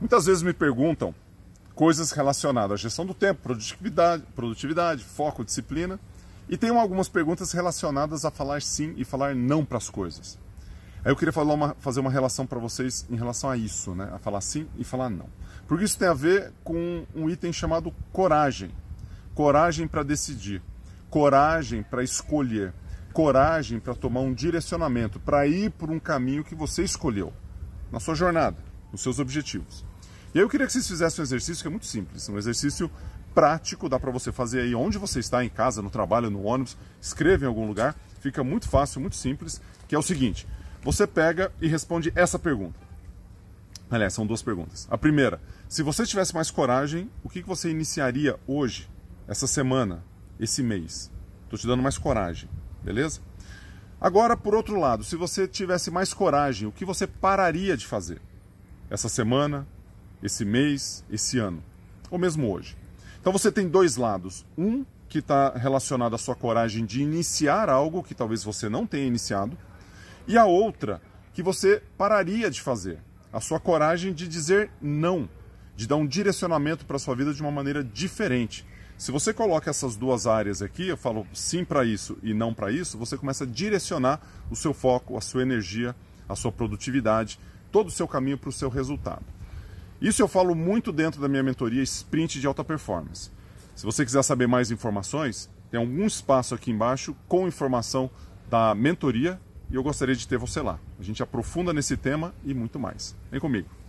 Muitas vezes me perguntam coisas relacionadas à gestão do tempo, produtividade, produtividade foco, disciplina. E tem algumas perguntas relacionadas a falar sim e falar não para as coisas. Aí eu queria uma, fazer uma relação para vocês em relação a isso, né? a falar sim e falar não. Porque isso tem a ver com um item chamado coragem. Coragem para decidir, coragem para escolher, coragem para tomar um direcionamento, para ir por um caminho que você escolheu na sua jornada, nos seus objetivos. E aí eu queria que vocês fizessem um exercício que é muito simples, um exercício prático, dá para você fazer aí onde você está, em casa, no trabalho, no ônibus, escreva em algum lugar, fica muito fácil, muito simples, que é o seguinte, você pega e responde essa pergunta. Aliás, são duas perguntas. A primeira, se você tivesse mais coragem, o que, que você iniciaria hoje, essa semana, esse mês? Estou te dando mais coragem, beleza? Agora, por outro lado, se você tivesse mais coragem, o que você pararia de fazer? Essa semana, esse mês, esse ano, ou mesmo hoje. Então você tem dois lados. Um que está relacionado à sua coragem de iniciar algo que talvez você não tenha iniciado, e a outra que você pararia de fazer. A sua coragem de dizer não, de dar um direcionamento para a sua vida de uma maneira diferente. Se você coloca essas duas áreas aqui, eu falo sim para isso e não para isso, você começa a direcionar o seu foco, a sua energia, a sua produtividade, todo o seu caminho para o seu resultado. Isso eu falo muito dentro da minha mentoria Sprint de Alta Performance. Se você quiser saber mais informações, tem algum espaço aqui embaixo com informação da mentoria e eu gostaria de ter você lá. A gente aprofunda nesse tema e muito mais. Vem comigo.